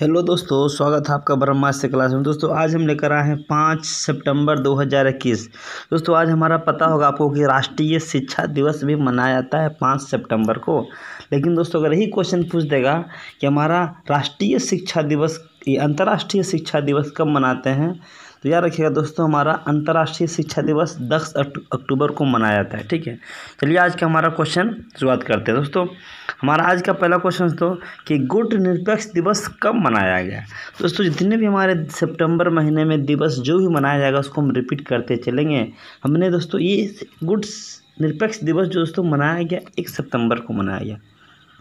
hello दोस्तों स्वागत है आपका ब्रह्मास्त्र क्लास में दोस्तों आज हम लेकर आए हैं पाँच सितंबर 2021 दोस्तों आज हमारा पता होगा आपको कि राष्ट्रीय शिक्षा दिवस भी मनाया जाता है पाँच सितंबर को लेकिन दोस्तों अगर यही क्वेश्चन पूछ देगा कि हमारा राष्ट्रीय शिक्षा दिवस अंतर्राष्ट्रीय शिक्षा दिवस कब मनाते हैं तो याद रखिएगा दोस्तों हमारा अंतर्राष्ट्रीय शिक्षा दिवस दस अक्टूबर को मनाया जाता है ठीक है चलिए आज का हमारा क्वेश्चन शुरुआत करते हैं दोस्तों हमारा आज का पहला क्वेश्चन दोस्तों कि गुट निरपेक्ष दिवस कब मनाया गया दोस्तों जितने भी हमारे सेप्टेम्बर महीने में दिवस जो भी मनाया जाएगा उसको हम रिपीट करते चलेंगे हमने दोस्तों ये गुड्स निरपेक्ष दिवस जो दोस्तों मनाया गया एक सितंबर को मनाया गया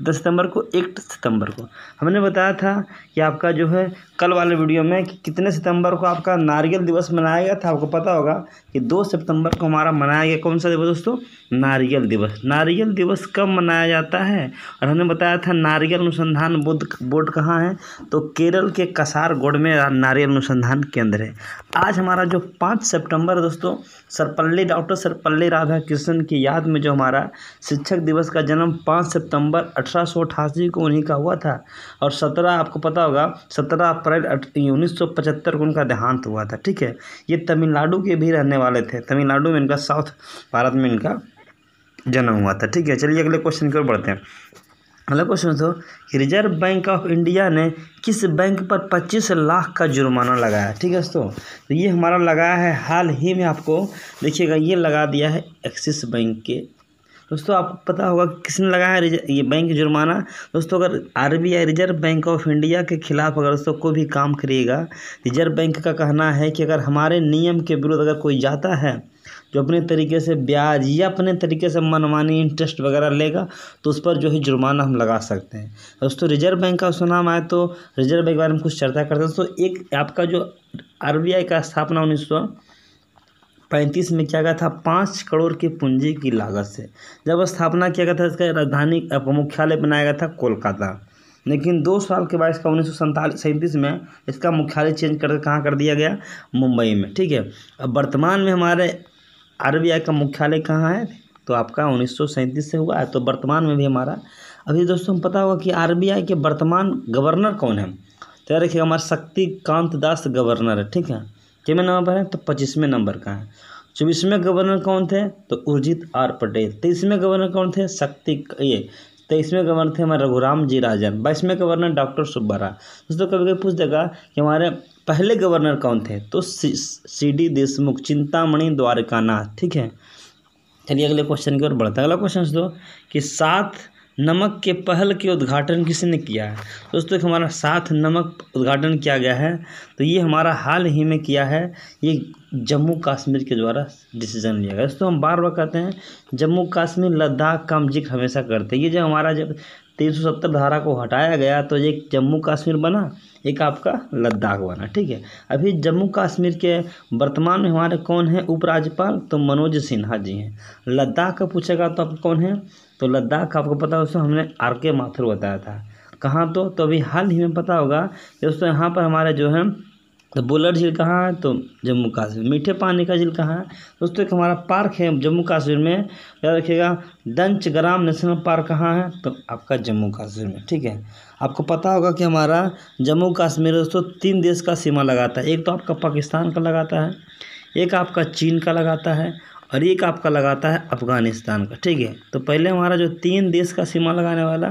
दस सितंबर को एक सितंबर को हमने बताया था कि आपका जो है कल वाले वीडियो में कि कितने सितंबर को आपका नारियल दिवस मनाया गया था आपको पता होगा कि दो सितंबर को हमारा मनाया गया कौन सा दिवस दोस्तों नारियल दिवस नारियल दिवस कब मनाया जाता है और हमने बताया था नारियल अनुसंधान बोर्ड बोर्ड कहाँ है तो केरल के कसारगोड में नारियल अनुसंधान केंद्र है आज हमारा जो पाँच सेप्टेम्बर दोस्तों सरपल्ली डॉक्टर सरपल्ली राधा कृष्ण की याद में जो हमारा शिक्षक दिवस का जन्म पाँच सितम्बर अठारह सौ को उन्हीं का हुआ था और सत्रह आपको पता होगा सत्रह अप्रैल उन्नीस सौ पचहत्तर को उनका देहांत हुआ था ठीक है ये तमिलनाडु के भी रहने वाले थे तमिलनाडु में इनका साउथ भारत में इनका जन्म हुआ था ठीक है चलिए अगले क्वेश्चन की ओर बढ़ते हैं अगला क्वेश्चन तो रिजर्व बैंक ऑफ इंडिया ने किस बैंक पर 25 लाख का जुर्माना लगाया ठीक है दोस्तों तो ये हमारा लगाया है हाल ही में आपको देखिएगा ये लगा दिया है एक्सिस बैंक के दोस्तों आपको पता होगा किसने लगाया है ये बैंक जुर्माना दोस्तों अगर RBI reserve bank of India के खिलाफ अगर दोस्तों कोई भी काम करिएगा रिजर्व बैंक का कहना है कि अगर हमारे नियम के विरुद्ध अगर कोई जाता है जो अपने तरीके से ब्याज या अपने तरीके से मनमानी इंटरेस्ट वगैरह लेगा तो उस पर जो है जुर्माना हम लगा सकते हैं दोस्तों रिजर्व बैंक का उसका नाम आए तो रिजर्व बैंक के बारे में कुछ चर्चा करते हैं दोस्तों एक आपका जो आर का स्थापना उन्नीस पैंतीस में क्या गया था पाँच करोड़ की पूंजी की लागत से जब स्थापना किया गया था इसका राजधानी मुख्यालय बनाया गया था कोलकाता लेकिन दो साल के बाद इसका उन्नीस सैंतीस में इसका मुख्यालय चेंज कर कहाँ कर दिया गया मुंबई में ठीक है अब वर्तमान में हमारे आर का मुख्यालय कहाँ है तो आपका उन्नीस से हुआ है तो वर्तमान में भी हमारा अभी दोस्तों पता होगा कि आर के वर्तमान गवर्नर कौन है तो यार देखिए हमारा शक्तिकांत दास गवर्नर है ठीक है कितने नंबर है तो पच्चीसवें नंबर का है चौबीसवें गवर्नर कौन थे तो उर्जित आर पटेल तेईसवें गवर्नर कौन थे शक्ति ये तेईसवें गवर्नर थे हमारे रघुराम जी राजन बाईसवें गवर्नर डॉक्टर सुब्बा राय दोस्तों कभी कभी पूछ देगा कि हमारे पहले गवर्नर कौन थे तो सी डी देशमुख चिंतामणि द्वारकानाथ ठीक है चलिए अगले क्वेश्चन की ओर बढ़ते हैं अगला क्वेश्चन दो कि सात नमक के पहल के उद्घाटन किसने किया है दोस्तों हमारा साथ नमक उद्घाटन किया गया है तो ये हमारा हाल ही में किया है ये जम्मू कश्मीर के द्वारा डिसीजन लिया गया दोस्तों हम बार बार कहते हैं जम्मू कश्मीर लद्दाख का हम जिक्र हमेशा करते हैं ये जो हमारा जब तीन सौ सत्तर धारा को हटाया गया तो एक जम्मू कश्मीर बना एक आपका लद्दाख बना ठीक है अभी जम्मू कश्मीर के वर्तमान में हमारे कौन है उपराज्यपाल तो मनोज सिन्हा जी हैं लद्दाख का पूछेगा तो आप कौन है तो लद्दाख आपको पता है उसमें हमने आर के माथुर बताया था कहाँ तो तो अभी हाल ही में पता होगा दोस्तों यहाँ पर हमारे जो हैं तो बुलर झील कहाँ है तो जम्मू कश्मीर मीठे पानी का झील कहाँ है दोस्तों एक हमारा पार्क है जम्मू कश्मीर में याद रखिएगा दंचग्राम नेशनल पार्क कहाँ है तो आपका जम्मू कश्मीर में ठीक है आपको पता होगा कि हमारा जम्मू कश्मीर दोस्तों तीन देश का सीमा लगाता है एक तो आपका पाकिस्तान का लगाता है एक आपका चीन का लगाता है और एक आपका लगाता है अफगानिस्तान का ठीक है तो पहले हमारा जो तीन देश का सीमा लगाने वाला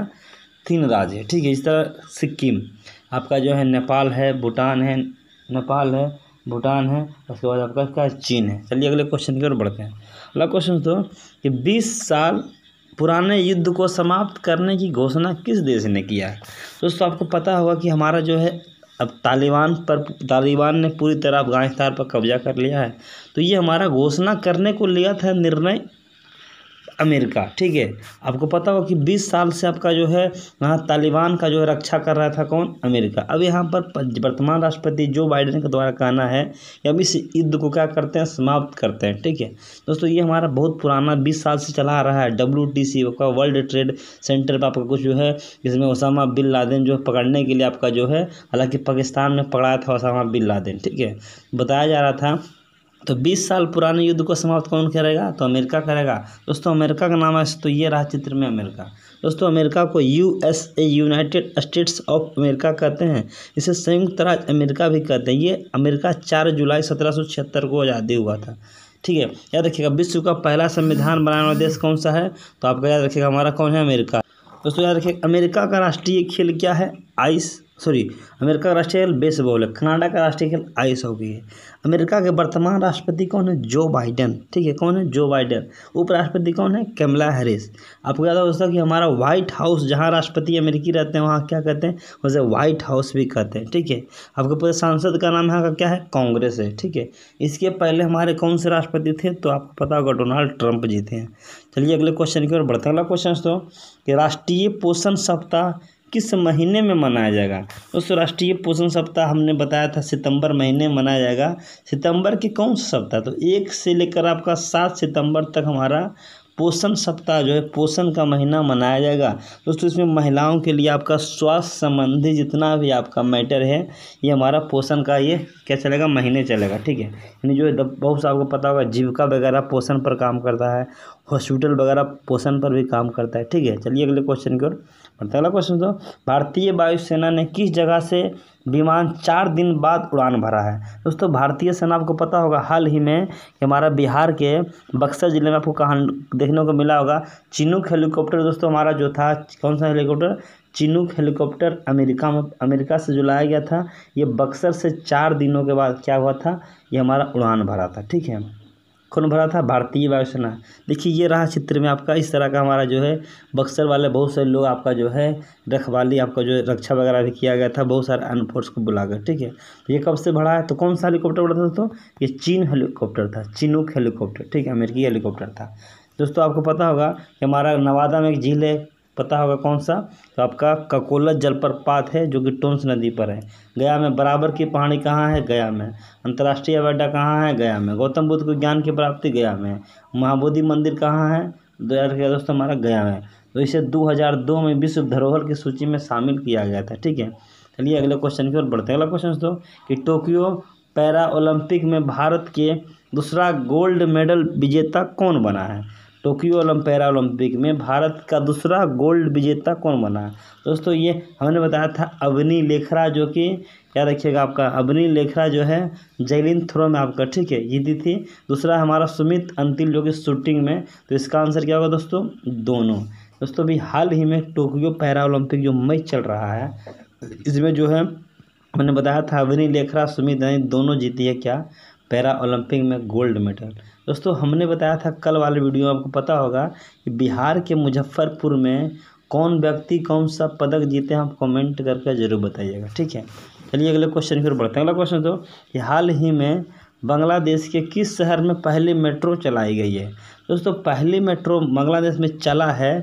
तीन राज्य है ठीक है इस तरह सिक्किम आपका जो है नेपाल है भूटान है नेपाल है भूटान है उसके बाद आपका क्या है चीन है चलिए अगले क्वेश्चन की ओर बढ़ते हैं अगला क्वेश्चन तो कि बीस साल पुराने युद्ध को समाप्त करने की घोषणा किस देश ने किया दोस्तों आपको पता होगा कि हमारा जो है अब तालिबान पर तालिबान ने पूरी तरह अफगानिस्तान पर कब्जा कर लिया है तो ये हमारा घोषणा करने को लिया था निर्णय अमेरिका ठीक है आपको पता हो कि 20 साल से आपका जो है वहाँ तालिबान का जो है रक्षा कर रहा था कौन अमेरिका अब यहाँ पर वर्तमान राष्ट्रपति जो बाइडन के द्वारा कहना है कि अब इस युद्ध को क्या करते हैं समाप्त करते हैं ठीक है दोस्तों ये हमारा बहुत पुराना बीस साल से चला आ रहा है W T C world trade center पर आपका कुछ जो है इसमें ओसामा बिन लादेन जो है पकड़ने के लिए आपका जो है हालांकि पाकिस्तान में पकड़ाया था उसामा बिन लादेन ठीक है बताया जा रहा था तो 20 साल पुराने युद्ध को समाप्त कौन करेगा तो अमेरिका करेगा दोस्तों अमेरिका का नाम है तो ये रहा चित्र में अमेरिका दोस्तों अमेरिका को U S A united states of America कहते हैं इसे संयुक्त राज्य अमेरिका भी कहते हैं ये अमेरिका चार जुलाई सत्रह को आज़ादी हुआ था ठीक है याद रखिएगा विश्व का पहला संविधान बनाने वाला देश कौन सा है तो आपका याद रखिएगा हमारा कौन है अमेरिका दोस्तों याद रखिएगा अमेरिका का राष्ट्रीय खेल क्या है आइस सॉरी अमेरिका का राष्ट्रीय खेल बेसबॉल है कनाडा का राष्ट्रीय खेल आइस हॉकी है अमेरिका के वर्तमान राष्ट्रपति कौन है जो बाइडन ठीक है कौन है जो बाइडन उपराष्ट्रपति कौन है कमला हैरिस आपको याद दोस्तों कि हमारा व्हाइट हाउस जहाँ राष्ट्रपति अमेरिकी रहते हैं वहाँ क्या कहते हैं वैसे व्हाइट हाउस भी कहते हैं ठीक है आपको पता सांसद का नाम यहाँ का क्या है कांग्रेस है ठीक है इसके पहले हमारे कौन से राष्ट्रपति थे तो आपको पता होगा डोनाल्ड ट्रंप जीते हैं चलिए अगले क्वेश्चन की ओर बढ़ते अगला क्वेश्चन तो कि राष्ट्रीय पोषण सप्ताह किस महीने में मनाया जाएगा उस राष्ट्रीय पोषण सप्ताह हमने बताया था सितंबर महीने में मनाया जाएगा सितंबर के कौन सा सप्ताह तो एक से लेकर आपका सात सितंबर तक हमारा पोषण सप्ताह जो है पोषण का महीना मनाया जाएगा दोस्तों इसमें महिलाओं के लिए आपका स्वास्थ्य संबंधी जितना भी आपका मैटर है ये हमारा पोषण का ये क्या चलेगा महीने चलेगा ठीक है यानी जो है बहुत सा आपको पता होगा जीविका वगैरह पोषण पर काम करता है हॉस्पिटल वगैरह पोषण पर भी काम करता है ठीक है चलिए अगले क्वेश्चन की ओर बढ़ते अगला क्वेश्चन तो भारतीय वायुसेना ने किस जगह से विमान चार दिन बाद उड़ान भरा है दोस्तों भारतीय सेना आपको पता होगा हाल ही में कि हमारा बिहार के बक्सर ज़िले में आपको कहाँ देखने को मिला होगा चिनुक हेलीकॉप्टर दोस्तों हमारा जो था कौन सा हेलीकॉप्टर चिनुक हेलीकॉप्टर अमेरिका में अमेरिका से जो लाया गया था ये बक्सर से चार दिनों के बाद क्या हुआ था ये हमारा उड़ान भरा था ठीक है कौन भरा था भारतीय वायुसेना देखिए ये रहा चित्र में आपका इस तरह का हमारा जो है बक्सर वाले बहुत सारे लोग आपका जो है रखवाली आपका जो रक्षा वगैरह भी किया गया था बहुत सारे अनफोर्स को को बुलाकर ठीक है तो ये कब से भरा है तो कौन सा हेलीकॉप्टर बढ़ा था दोस्तों ये चीन हेलीकॉप्टर था चिनूक हेलीकॉप्टर ठीक है अमेरिकी हेलीकॉप्टर था दोस्तों आपको पता होगा कि हमारा नवादा में एक झील है पता होगा कौन सा तो आपका ककोलत जलप्रपात है जो कि टोंस नदी पर है गया में बराबर की पहाड़ी कहाँ है गया में अंतर्राष्ट्रीय हवाई अड्डा कहाँ है गया में गौतम बुद्ध को ज्ञान की प्राप्ति गया में महाबोधि मंदिर कहाँ है तो दोस्तों हमारा गया में तो इसे 2002 में विश्व धरोहर की सूची में शामिल किया गया था ठीक है चलिए अगले क्वेश्चन की ओर बढ़ते हैं अगला क्वेश्चन दो कि टोक्यो पैरा ओलंपिक में भारत के दूसरा गोल्ड मेडल विजेता कौन बना है टोक्यो ओलम पैरा ओलंपिक में भारत का दूसरा गोल्ड विजेता कौन बना दोस्तों ये हमने बताया था अवनी लेखरा जो कि याद रखिएगा आपका अवनी लेखरा जो है जैलिन थ्रो में आपका ठीक है जीती थी दूसरा हमारा सुमित अंतिल जो कि शूटिंग में तो इसका आंसर क्या होगा दोस्तों दोनों दोस्तों अभी हाल ही में टोक्यो पैरा ओलंपिक जो मैच चल रहा है इसमें जो है मैंने बताया था अवनी लेखरा सुमित दोनों जीती है क्या पैरा ओलंपिक में गोल्ड मेडल दोस्तों हमने बताया था कल वाले वीडियो में आपको पता होगा कि बिहार के मुजफ्फरपुर में कौन व्यक्ति कौन सा पदक जीते हैं आप कमेंट करके जरूर बताइएगा ठीक है चलिए अगले क्वेश्चन की ओर बढ़ते हैं अगला क्वेश्चन तो कि हाल ही में बांग्लादेश के किस शहर में पहली मेट्रो चलाई गई है दोस्तों पहली मेट्रो बांग्लादेश में चला है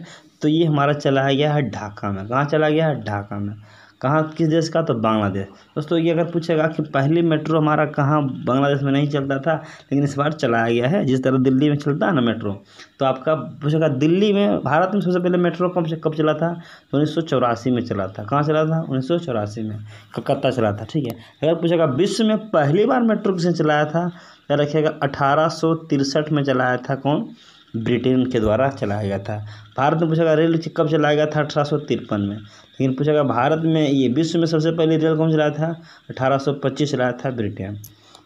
तो ये हमारा चला गया है ढाका में कहाँ चला गया है ढाका में कहाँ किस देश का तो बांग्लादेश दोस्तों ये अगर पूछेगा कि पहली मेट्रो हमारा कहाँ बांग्लादेश में नहीं चलता था लेकिन इस बार चलाया गया है जिस तरह दिल्ली में चलता है ना मेट्रो तो आपका पूछेगा दिल्ली में भारत में सबसे पहले मेट्रो कब कब चला था तो उन्नीस में चला था कहाँ चला था उन्नीस में कलकत्ता चला था ठीक है अगर पूछेगा विश्व में पहली बार मेट्रो किसने चलाया था या रखिएगा अठारह में चलाया था कौन ब्रिटेन के द्वारा चलाया गया था भारत में पूछेगा रेल कब चलाया गया था अठारह में लेकिन पूछा गया भारत में ये विश्व में सबसे पहले रेल कौन चलाया था अठारह सौ पच्चीस चलाया था ब्रिटेन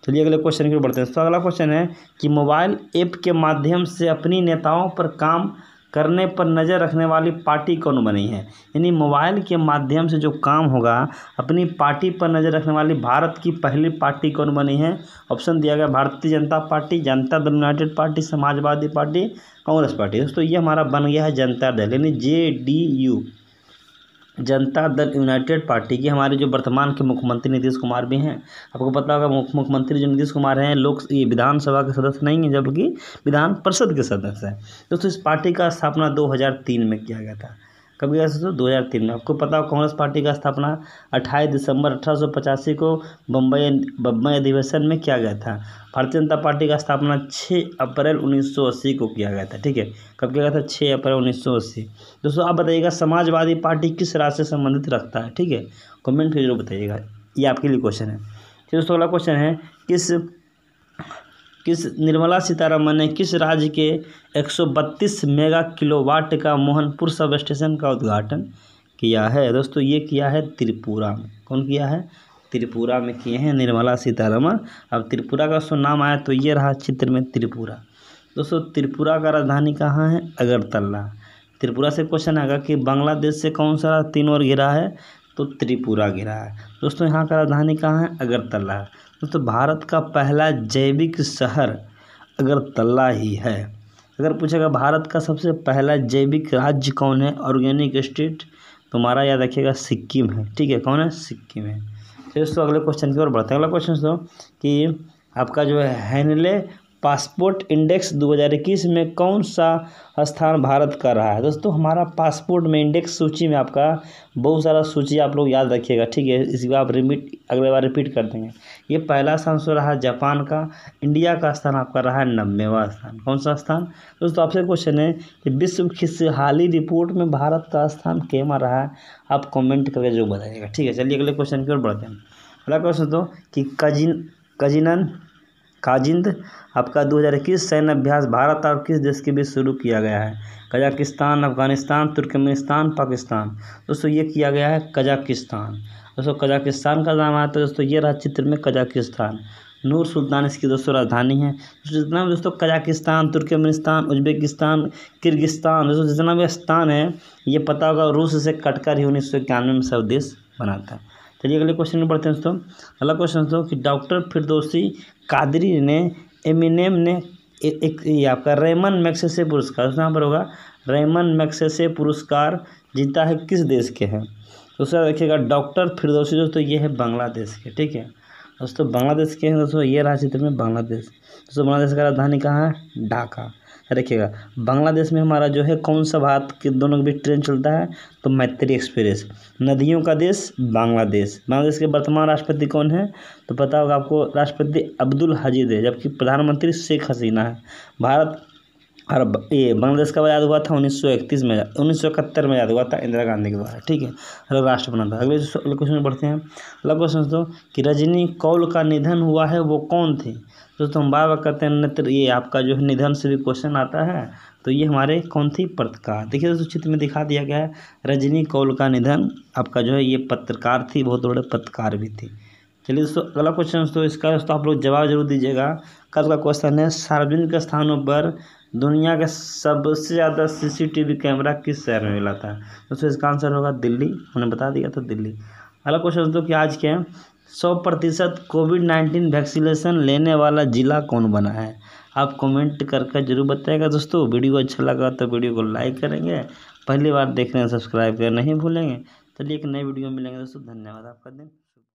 चलिए अगले क्वेश्चन की ओर बढ़ते हैं तो अगला क्वेश्चन है कि मोबाइल ऐप के माध्यम से अपनी नेताओं पर काम करने पर नज़र रखने वाली पार्टी कौन बनी है यानी मोबाइल के माध्यम से जो काम होगा अपनी पार्टी पर नज़र रखने वाली भारत की पहली पार्टी कौन बनी है ऑप्शन दिया गया भारतीय जनता party Janata Dal united party Samajwadi party Congress party दोस्तों ये हमारा बन गया है जनता दल यानी जे डी यू जनता दल यूनाइटेड पार्टी की हमारे जो वर्तमान के मुख्यमंत्री नीतीश कुमार भी हैं आपको पता होगा मुख मुख्यमंत्री जो नीतीश कुमार हैं लोक ये विधानसभा के सदस्य नहीं हैं जबकि विधान परिषद के सदस्य हैं दोस्तों इस पार्टी का स्थापना 2003 में किया गया था कब गया दो हज़ार तीन में आपको पता हो कांग्रेस पार्टी का स्थापना अट्ठाईस दिसंबर अठारह को बम्बई अं, बम्बई अधिवेशन में किया गया था भारतीय जनता पार्टी का स्थापना 6 अप्रैल 1980 को किया गया था ठीक है कब किया गया था 6 अप्रैल 1980 दोस्तों आप बताइएगा समाजवादी पार्टी किस राज्य से संबंधित रखता है ठीक है कमेंट में जरूर बताइएगा ये आपके लिए क्वेश्चन है फिर दोस्तों अगला क्वेश्चन है किस किस निर्मला सीतारमन ने किस राज्य के 132 मेगा किलोवाट का मोहनपुर सब स्टेशन का उद्घाटन किया है दोस्तों ये किया है त्रिपुरा में कौन किया है त्रिपुरा में किए हैं निर्मला सीतारमन अब त्रिपुरा का सो नाम आया तो ये रहा चित्र में त्रिपुरा दोस्तों त्रिपुरा का राजधानी कहाँ है अगरतला त्रिपुरा से क्वेश्चन आएगा कि बांग्लादेश से कौन सा तीन और गिरा है तो त्रिपुरा गिरा है दोस्तों यहाँ का राजधानी कहाँ है अगरतला दोस्तों तो भारत का पहला जैविक शहर तल्ला ही है अगर पूछेगा भारत का सबसे पहला जैविक राज्य कौन है ऑर्गेनिक स्टेट तुम्हारा याद रखिएगा सिक्किम है ठीक है कौन है सिक्किम है दोस्तों अगले क्वेश्चन की ओर बढ़ते हैं अगला क्वेश्चन दोस्तों कि आपका जो है हैनले पासपोर्ट इंडेक्स 2021 में कौन सा स्थान भारत का रहा है दोस्तों हमारा पासपोर्ट में इंडेक्स सूची में आपका बहुत सारा सूची आप लोग याद रखिएगा ठीक है बार आप रिपीट अगले बार रिपीट कर देंगे ये पहला स्थान सो रहा जापान का इंडिया का स्थान आपका रहा है नब्बेवा स्थान कौन सा स्थान दोस्तों आपसे क्वेश्चन है कि विश्व खुशहाली रिपोर्ट में भारत का स्थान कैमा रहा है आप कॉमेंट करके जो बताइएगा ठीक है चलिए अगले क्वेश्चन की ओर बढ़ते हैं अगला क्वेश्चन तो कि कजिन कजिनन काजिंद आपका दो हज़ार इक्कीस सैन्य अभ्यास भारत और किस देश के बीच शुरू किया गया है कजाकिस्तान अफगानिस्तान तुर्कमेनिस्तान पाकिस्तान दोस्तों ये किया गया है कजाकिस्तान दोस्तों कजाकिस्तान का नाम आया तो दोस्तों ये रहा चित्र में कजाकिस्तान नूर सुल्तान इसकी दोस्तों राजधानी है जितना भी दोस्तों कजाकिस्तान तुर्कमेनिस्तान उज्बेकिस्तान किर्गिस्तान दोस्तों जितना भी स्थान है ये पता होगा रूस से कटकर ही उन्नीस सौ इक्यानवे में सब देश बनाता है चलिए अगले क्वेश्चन में पढ़ते हैं दोस्तों अगला क्वेश्चन दोस्तों कि डॉक्टर फिरदोसी कादरी ने एमिनेम ने एक, ये आपका रेमन मैक्सेसे पुरस्कार दोस्तों यहाँ पर होगा रेमन मैक्सेसे पुरस्कार जीता है किस देश के हैं दूसरा देखिएगा डॉक्टर फिरदौसी दोस्तों ये है बांग्लादेश के ठीक है दोस्तों बांग्लादेश के हैं दोस्तों ये रहा में बांग्लादेश दोस्तों बांग्लादेश का राजधानी कहाँ है ढाका रखिएगा बांग्लादेश में हमारा जो है कौन सा भारत के दोनों के बीच ट्रेन चलता है तो मैत्री एक्सप्रेस नदियों का देश बांग्लादेश बांग्लादेश के वर्तमान राष्ट्रपति कौन है तो पता होगा आपको राष्ट्रपति अब्दुल हजीद है जबकि प्रधानमंत्री शेख हसीना है भारत और ये बांग्लादेश का आज़ाद हुआ था उन्नीस सौ इकतीस में उन्नीस सौ इकहत्तर में आज़ाद हुआ था इंदिरा गांधी के द्वारा ठीक है अलग राष्ट्र बना था अगले क्वेश्चन में पढ़ते हैं अगला क्वेश्चन दोस्तों कि रजनी कौल का निधन हुआ है वो कौन थे दोस्तों हम बार बार कहते हैं नेत्र ये आपका जो है निधन से भी क्वेश्चन आता है तो ये हमारे कौन थी पत्रकार देखिए दोस्तों चित्र में दिखा दिया गया है रजनी कौल का निधन आपका जो है ये पत्रकार थी बहुत बड़े पत्रकार भी थी चलिए दोस्तों अगला क्वेश्चन दोस्तों इसका दोस्तों आप लोग जवाब जरूर दीजिएगा कल का क्वेश्चन है सार्वजनिक स्थानों पर दुनिया का सबसे ज़्यादा सीसीटीवी कैमरा किस शहर में मिला था दोस्तों इसका आंसर होगा दिल्ली उन्होंने बता दिया था दिल्ली अगला क्वेश्चन दोस्तों कि आज के सौ प्रतिशत कोविड नाइन्टीन वैक्सीनेशन लेने वाला ज़िला कौन बना है आप कमेंट करके जरूर बताएगा दोस्तों वीडियो अच्छा लगा तो वीडियो को लाइक करेंगे पहली बार देख रहे हैं सब्सक्राइब करना नहीं भूलेंगे चलिए एक नए वीडियो में मिलेंगे दोस्तों धन्यवाद आपका दिन